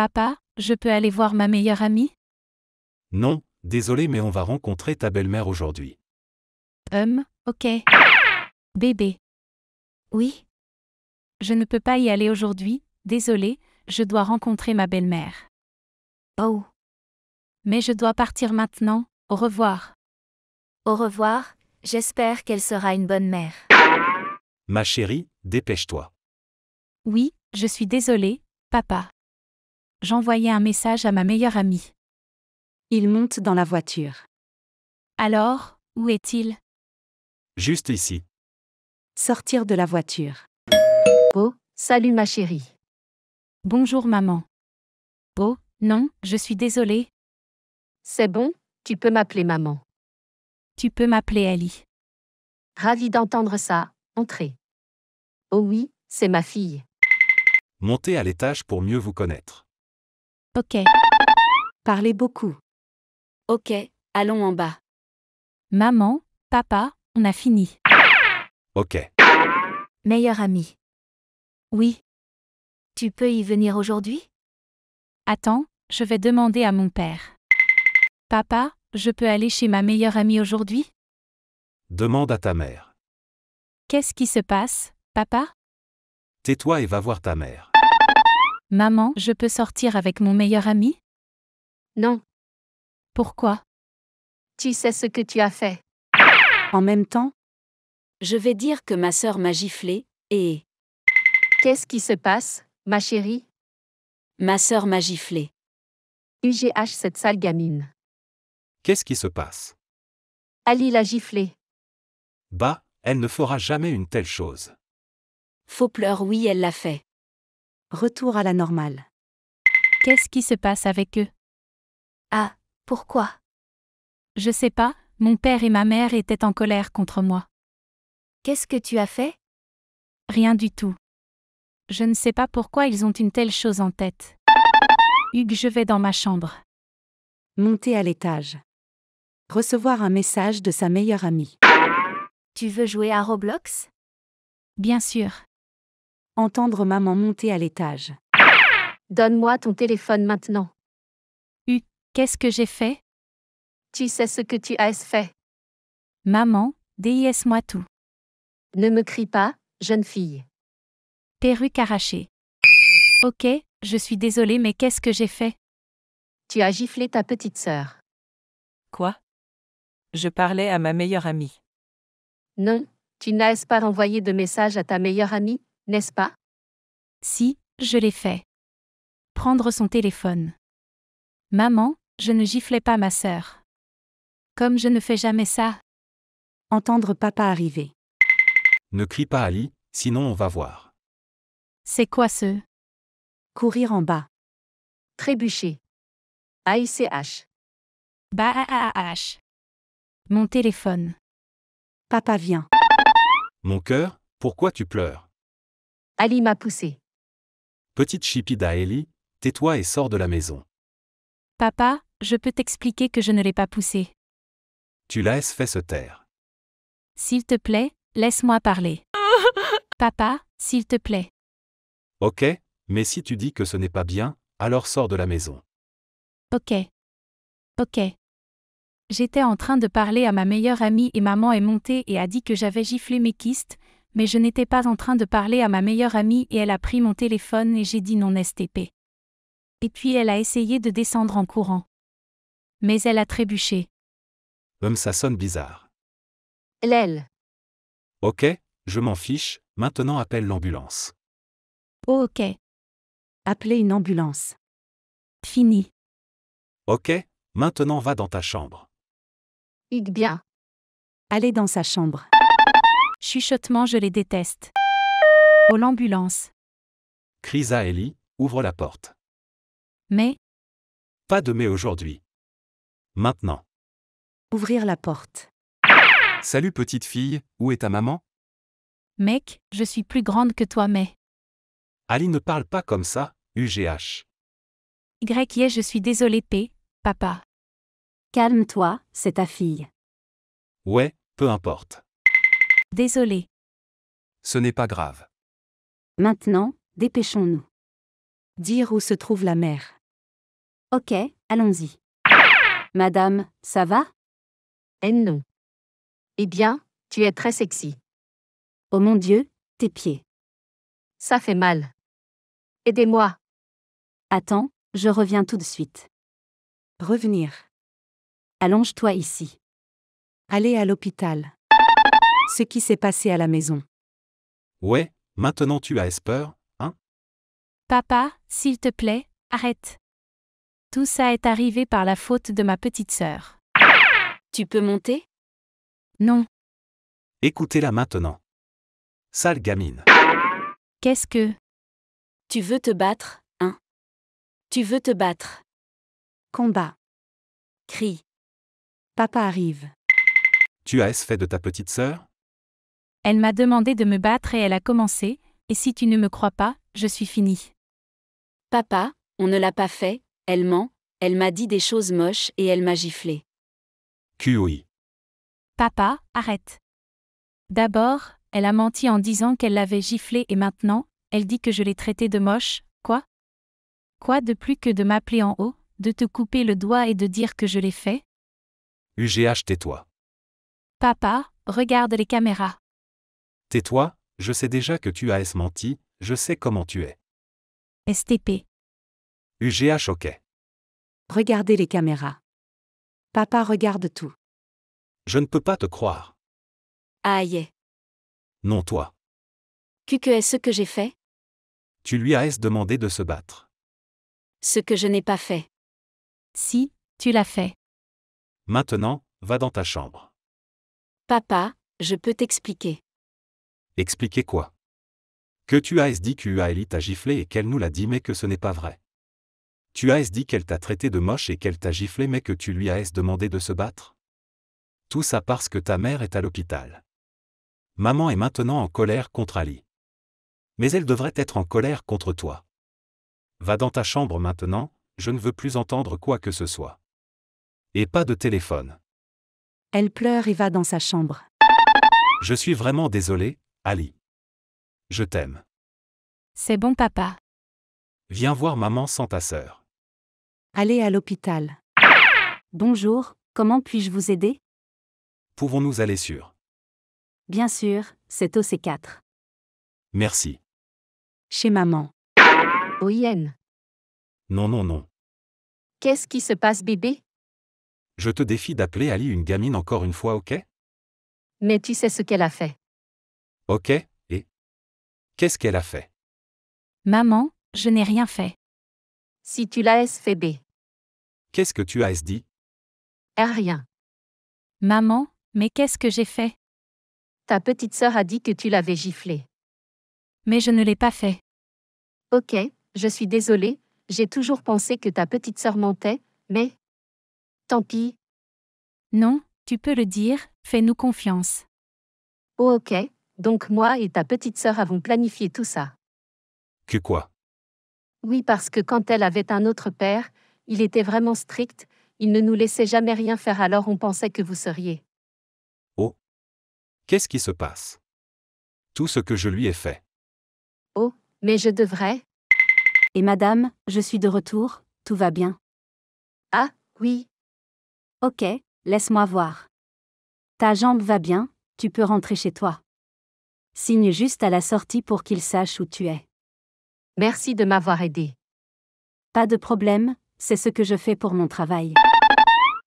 Papa, je peux aller voir ma meilleure amie Non, désolé mais on va rencontrer ta belle-mère aujourd'hui. Hum, ok. Bébé. Oui Je ne peux pas y aller aujourd'hui, désolé, je dois rencontrer ma belle-mère. Oh. Mais je dois partir maintenant, au revoir. Au revoir, j'espère qu'elle sera une bonne mère. Ma chérie, dépêche-toi. Oui, je suis désolée, papa j'envoyais un message à ma meilleure amie. Il monte dans la voiture. Alors, où est-il Juste ici. Sortir de la voiture. Oh, salut ma chérie. Bonjour maman. Oh, non, je suis désolée. C'est bon, tu peux m'appeler maman. Tu peux m'appeler Ali. Ravi d'entendre ça, entrez. Oh oui, c'est ma fille. Montez à l'étage pour mieux vous connaître. Ok. Parlez beaucoup. Ok, allons en bas. Maman, papa, on a fini. Ok. Meilleur ami. Oui. Tu peux y venir aujourd'hui Attends, je vais demander à mon père. Papa, je peux aller chez ma meilleure amie aujourd'hui Demande à ta mère. Qu'est-ce qui se passe, papa Tais-toi et va voir ta mère. Maman, je peux sortir avec mon meilleur ami Non. Pourquoi Tu sais ce que tu as fait. En même temps Je vais dire que ma sœur m'a giflé, et... Qu'est-ce qui se passe, ma chérie Ma sœur m'a giflé. UGH cette sale gamine. Qu'est-ce qui se passe Ali l'a giflé. Bah, elle ne fera jamais une telle chose. Faux pleurs, oui, elle l'a fait. Retour à la normale. Qu'est-ce qui se passe avec eux Ah, pourquoi Je sais pas, mon père et ma mère étaient en colère contre moi. Qu'est-ce que tu as fait Rien du tout. Je ne sais pas pourquoi ils ont une telle chose en tête. Hugues, je vais dans ma chambre. Monter à l'étage. Recevoir un message de sa meilleure amie. Tu veux jouer à Roblox Bien sûr entendre maman monter à l'étage. Donne-moi ton téléphone maintenant. U, qu'est-ce que j'ai fait Tu sais ce que tu as fait. Maman, dis moi tout. Ne me crie pas, jeune fille. Perruque arrachée. Ok, je suis désolée, mais qu'est-ce que j'ai fait Tu as giflé ta petite sœur. Quoi Je parlais à ma meilleure amie. Non, tu n'as pas envoyé de message à ta meilleure amie n'est-ce pas Si, je l'ai fait. Prendre son téléphone. Maman, je ne giflais pas ma sœur. Comme je ne fais jamais ça. Entendre papa arriver. Ne crie pas Ali, sinon on va voir. C'est quoi ce Courir en bas. Trébucher. AICH. Bah Mon téléphone. Papa vient. Mon cœur, pourquoi tu pleures Ali m'a poussé. Petite chipida Ellie, tais-toi et sors de la maison. Papa, je peux t'expliquer que je ne l'ai pas poussé. Tu laisses fait se taire. S'il te plaît, laisse-moi parler. Papa, s'il te plaît. Ok, mais si tu dis que ce n'est pas bien, alors sors de la maison. Ok. Ok. J'étais en train de parler à ma meilleure amie et maman est montée et a dit que j'avais giflé mes kystes, mais je n'étais pas en train de parler à ma meilleure amie et elle a pris mon téléphone et j'ai dit non STP. Et puis elle a essayé de descendre en courant. Mais elle a trébuché. Hum, ça sonne bizarre. L'aile. Ok, je m'en fiche, maintenant appelle l'ambulance. Oh, ok. Appelez une ambulance. Fini. Ok, maintenant va dans ta chambre. Hugues bien. Allez dans sa chambre. Chuchotement, je les déteste. Oh l'ambulance. Crisa Ellie, ouvre la porte. Mais Pas de mais aujourd'hui. Maintenant. Ouvrir la porte. Salut petite fille, où est ta maman Mec, je suis plus grande que toi, mais. Ali ne parle pas comme ça, UGH. Y, je suis désolé, P, papa. Calme-toi, c'est ta fille. Ouais, peu importe. Désolé. Ce n'est pas grave. Maintenant, dépêchons-nous. Dire où se trouve la mère. Ok, allons-y. Madame, ça va Eh non. Eh bien, tu es très sexy. Oh mon Dieu, tes pieds. Ça fait mal. Aidez-moi. Attends, je reviens tout de suite. Revenir. Allonge-toi ici. Allez à l'hôpital ce qui s'est passé à la maison. Ouais, maintenant tu as peur, hein Papa, s'il te plaît, arrête. Tout ça est arrivé par la faute de ma petite sœur. Tu peux monter Non. Écoutez-la maintenant. Sale gamine. Qu'est-ce que Tu veux te battre, hein Tu veux te battre. Combat. Crie. Papa arrive. Tu as fait de ta petite sœur elle m'a demandé de me battre et elle a commencé, et si tu ne me crois pas, je suis finie. Papa, on ne l'a pas fait, elle ment, elle m'a dit des choses moches et elle m'a giflé. oui. Papa, arrête. D'abord, elle a menti en disant qu'elle l'avait giflé et maintenant, elle dit que je l'ai traité de moche, quoi Quoi de plus que de m'appeler en haut, de te couper le doigt et de dire que je l'ai fait UGH tais-toi. Papa, regarde les caméras. Tais-toi, je sais déjà que tu as menti, je sais comment tu es. STP. UGA choquait. Regardez les caméras. Papa regarde tout. Je ne peux pas te croire. Aïe. Ah, non toi. Qu que est-ce que j'ai fait Tu lui as demandé de se battre. Ce que je n'ai pas fait. Si, tu l'as fait. Maintenant, va dans ta chambre. Papa, je peux t'expliquer. Expliquez quoi Que tu as dit Ellie t'a giflé et qu'elle nous l'a dit mais que ce n'est pas vrai. Tu as dit qu'elle t'a traité de moche et qu'elle t'a giflé mais que tu lui as demandé de se battre Tout ça parce que ta mère est à l'hôpital. Maman est maintenant en colère contre Ali. Mais elle devrait être en colère contre toi. Va dans ta chambre maintenant, je ne veux plus entendre quoi que ce soit. Et pas de téléphone. Elle pleure et va dans sa chambre. Je suis vraiment désolée, Ali. Je t'aime. C'est bon papa. Viens voir maman sans ta sœur. Allez à l'hôpital. Bonjour, comment puis-je vous aider Pouvons-nous aller sur Bien sûr, c'est au C4. Merci. Chez maman. Oyenne. Non, non, non. Qu'est-ce qui se passe bébé Je te défie d'appeler Ali une gamine encore une fois, ok Mais tu sais ce qu'elle a fait. Ok, et Qu'est-ce qu'elle a fait Maman, je n'ai rien fait. Si tu l'as fait B. Qu'est-ce que tu as dit Rien. Maman, mais qu'est-ce que j'ai fait Ta petite sœur a dit que tu l'avais giflé. Mais je ne l'ai pas fait. Ok, je suis désolée, j'ai toujours pensé que ta petite sœur mentait, mais... Tant pis. Non, tu peux le dire, fais-nous confiance. Oh, ok, donc moi et ta petite sœur avons planifié tout ça. Que quoi Oui, parce que quand elle avait un autre père, il était vraiment strict, il ne nous laissait jamais rien faire alors on pensait que vous seriez. Oh Qu'est-ce qui se passe Tout ce que je lui ai fait. Oh, mais je devrais. Et madame, je suis de retour, tout va bien. Ah, oui. Ok, laisse-moi voir. Ta jambe va bien, tu peux rentrer chez toi. Signe juste à la sortie pour qu'il sache où tu es. Merci de m'avoir aidé. Pas de problème, c'est ce que je fais pour mon travail.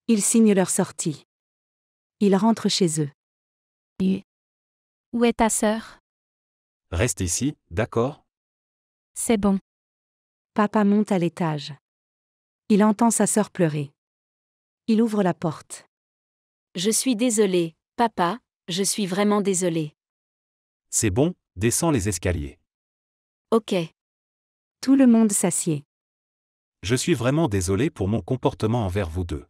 Ils signent leur sortie. Ils rentrent chez eux. Où est ta sœur Reste ici, d'accord C'est bon. Papa monte à l'étage. Il entend sa sœur pleurer. Il ouvre la porte. Je suis désolé, papa, je suis vraiment désolé. C'est bon, descends les escaliers. Ok. Tout le monde s'assied. Je suis vraiment désolé pour mon comportement envers vous deux.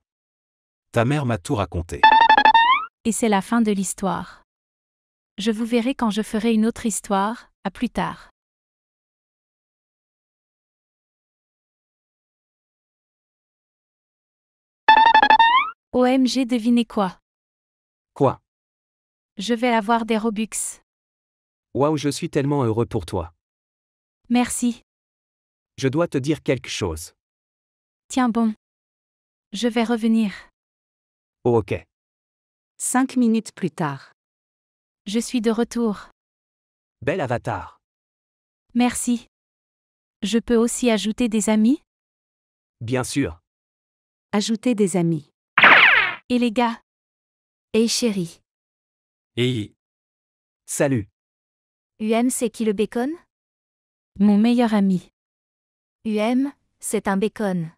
Ta mère m'a tout raconté. Et c'est la fin de l'histoire. Je vous verrai quand je ferai une autre histoire, à plus tard. OMG, devinez quoi Quoi Je vais avoir des Robux. Waouh, je suis tellement heureux pour toi. Merci. Je dois te dire quelque chose. Tiens bon. Je vais revenir. Oh, ok. Cinq minutes plus tard. Je suis de retour. Bel avatar. Merci. Je peux aussi ajouter des amis Bien sûr. Ajouter des amis. Et les gars Et chérie. Et... Salut. UM c'est qui le bacon Mon meilleur ami. UM, c'est un bacon.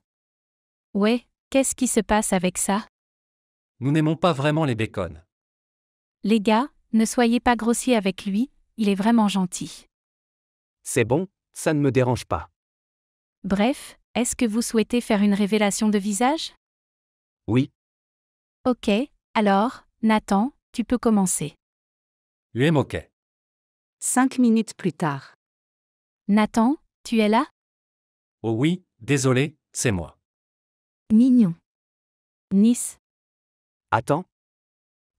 Ouais, qu'est-ce qui se passe avec ça Nous n'aimons pas vraiment les bacons. Les gars, ne soyez pas grossiers avec lui, il est vraiment gentil. C'est bon, ça ne me dérange pas. Bref, est-ce que vous souhaitez faire une révélation de visage Oui. Ok, alors, Nathan, tu peux commencer. UM ok. Cinq minutes plus tard. Nathan, tu es là Oh oui, désolé, c'est moi. Mignon. Nice. Attends.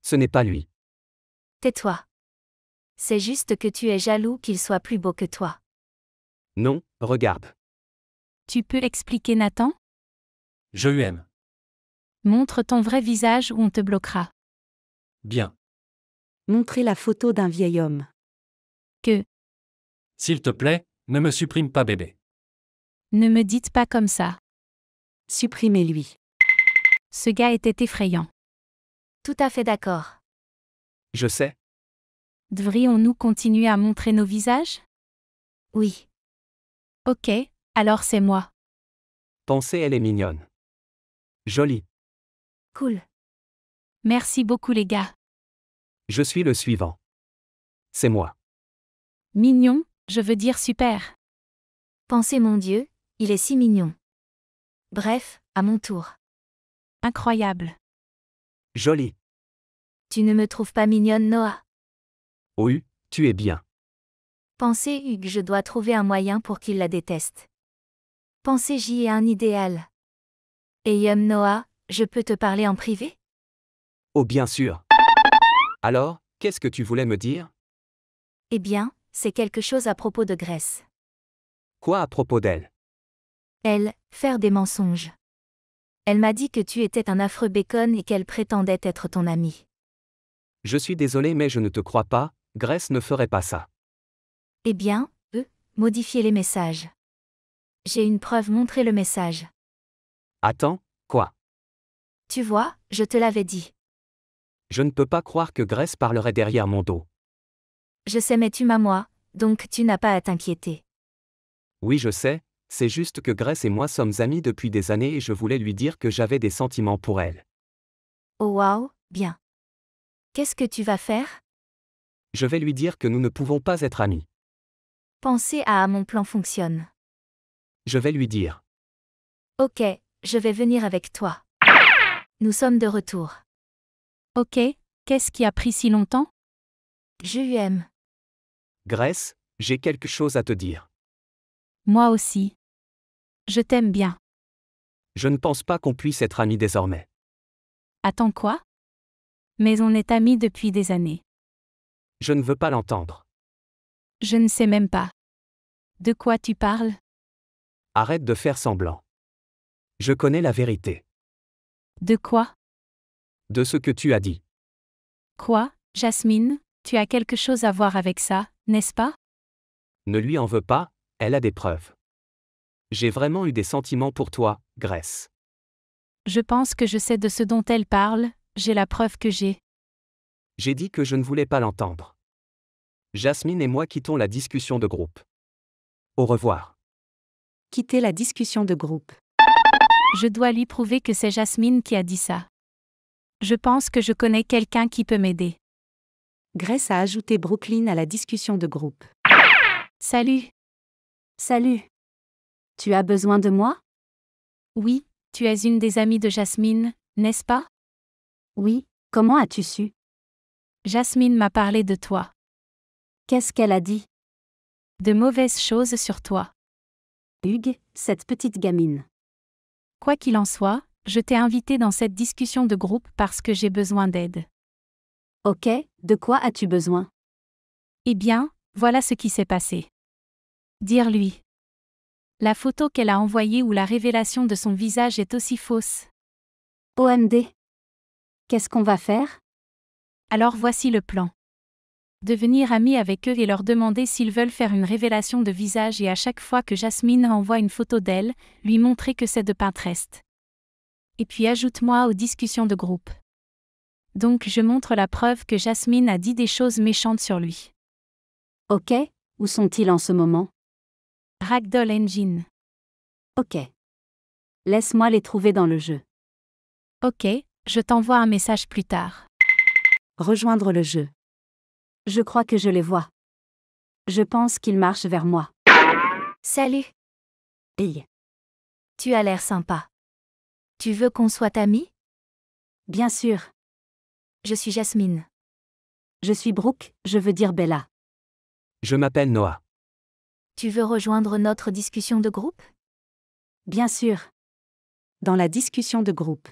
Ce n'est pas lui. Tais-toi. C'est juste que tu es jaloux qu'il soit plus beau que toi. Non, regarde. Tu peux expliquer Nathan Je lui aime. Montre ton vrai visage ou on te bloquera. Bien. Montrez la photo d'un vieil homme que... S'il te plaît, ne me supprime pas bébé. Ne me dites pas comme ça. Supprimez-lui. Ce gars était effrayant. Tout à fait d'accord. Je sais. Devrions-nous continuer à montrer nos visages Oui. Ok, alors c'est moi. Pensez, elle est mignonne. Jolie. Cool. Merci beaucoup les gars. Je suis le suivant. C'est moi. Mignon, je veux dire super. Pensez mon Dieu, il est si mignon. Bref, à mon tour. Incroyable. Joli. Tu ne me trouves pas mignonne, Noah Oui, tu es bien. Pensez Hugues, je dois trouver un moyen pour qu'il la déteste. Pensez j'y ai un idéal. Et euh, Noah, je peux te parler en privé Oh bien sûr. Alors, qu'est-ce que tu voulais me dire Eh bien, c'est quelque chose à propos de Grèce. Quoi à propos d'elle Elle, faire des mensonges. Elle m'a dit que tu étais un affreux bacon et qu'elle prétendait être ton amie. Je suis désolé mais je ne te crois pas, Grèce ne ferait pas ça. Eh bien, eux, modifier les messages. J'ai une preuve, montrez le message. Attends, quoi Tu vois, je te l'avais dit. Je ne peux pas croire que Grèce parlerait derrière mon dos. Je sais mais tu m'as moi, donc tu n'as pas à t'inquiéter. Oui je sais, c'est juste que Grace et moi sommes amis depuis des années et je voulais lui dire que j'avais des sentiments pour elle. Oh wow, bien. Qu'est-ce que tu vas faire Je vais lui dire que nous ne pouvons pas être amis. Pensez à mon plan fonctionne. Je vais lui dire. Ok, je vais venir avec toi. Nous sommes de retour. Ok, qu'est-ce qui a pris si longtemps Je aime. Grèce, j'ai quelque chose à te dire. Moi aussi. Je t'aime bien. Je ne pense pas qu'on puisse être amis désormais. Attends quoi Mais on est amis depuis des années. Je ne veux pas l'entendre. Je ne sais même pas. De quoi tu parles Arrête de faire semblant. Je connais la vérité. De quoi De ce que tu as dit. Quoi, Jasmine, tu as quelque chose à voir avec ça n'est-ce pas Ne lui en veux pas, elle a des preuves. J'ai vraiment eu des sentiments pour toi, Grace. Je pense que je sais de ce dont elle parle, j'ai la preuve que j'ai. J'ai dit que je ne voulais pas l'entendre. Jasmine et moi quittons la discussion de groupe. Au revoir. Quitter la discussion de groupe. Je dois lui prouver que c'est Jasmine qui a dit ça. Je pense que je connais quelqu'un qui peut m'aider. Grace a ajouté Brooklyn à la discussion de groupe. Salut. Salut. Tu as besoin de moi Oui, tu es une des amies de Jasmine, n'est-ce pas Oui, comment as-tu su Jasmine m'a parlé de toi. Qu'est-ce qu'elle a dit De mauvaises choses sur toi. Hugues, cette petite gamine. Quoi qu'il en soit, je t'ai invité dans cette discussion de groupe parce que j'ai besoin d'aide. Ok, de quoi as-tu besoin Eh bien, voilà ce qui s'est passé. Dire lui. La photo qu'elle a envoyée ou la révélation de son visage est aussi fausse. OMD. Qu'est-ce qu'on va faire Alors voici le plan. Devenir ami avec eux et leur demander s'ils veulent faire une révélation de visage et à chaque fois que Jasmine envoie une photo d'elle, lui montrer que c'est de Pinterest. Et puis ajoute-moi aux discussions de groupe. Donc je montre la preuve que Jasmine a dit des choses méchantes sur lui. Ok, où sont-ils en ce moment Ragdoll Engine. Ok. Laisse-moi les trouver dans le jeu. Ok, je t'envoie un message plus tard. Rejoindre le jeu. Je crois que je les vois. Je pense qu'ils marchent vers moi. Salut. Hey. Tu as l'air sympa. Tu veux qu'on soit amis Bien sûr. Je suis Jasmine. Je suis Brooke, je veux dire Bella. Je m'appelle Noah. Tu veux rejoindre notre discussion de groupe Bien sûr. Dans la discussion de groupe.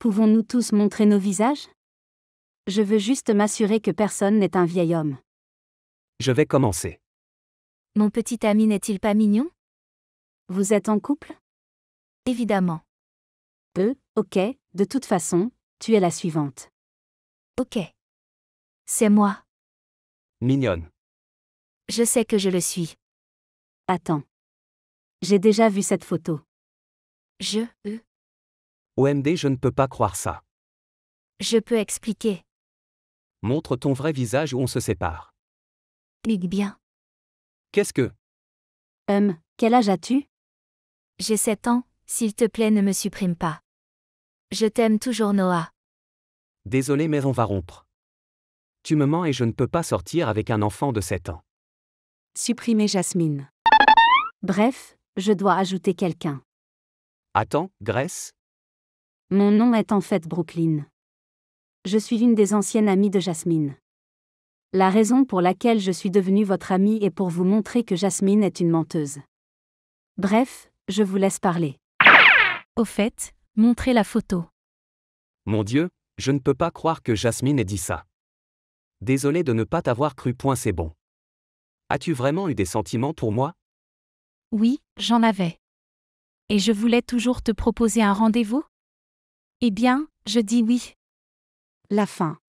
Pouvons-nous tous montrer nos visages Je veux juste m'assurer que personne n'est un vieil homme. Je vais commencer. Mon petit ami n'est-il pas mignon Vous êtes en couple Évidemment. Peu, ok, de toute façon, tu es la suivante. Ok. C'est moi. Mignonne. Je sais que je le suis. Attends. J'ai déjà vu cette photo. Je, euh. OMD, je ne peux pas croire ça. Je peux expliquer. Montre ton vrai visage ou on se sépare. bien. Qu'est-ce que Hum, quel âge as-tu J'ai 7 ans, s'il te plaît ne me supprime pas. Je t'aime toujours Noah. Désolé mais on va rompre. Tu me mens et je ne peux pas sortir avec un enfant de 7 ans. Supprimez Jasmine. Bref, je dois ajouter quelqu'un. Attends, Grace Mon nom est en fait Brooklyn. Je suis une des anciennes amies de Jasmine. La raison pour laquelle je suis devenue votre amie est pour vous montrer que Jasmine est une menteuse. Bref, je vous laisse parler. Au fait, montrez la photo. Mon Dieu, je ne peux pas croire que Jasmine ait dit ça. Désolé de ne pas t'avoir cru. Point, c'est bon. As-tu vraiment eu des sentiments pour moi Oui, j'en avais. Et je voulais toujours te proposer un rendez-vous Eh bien, je dis oui. La fin.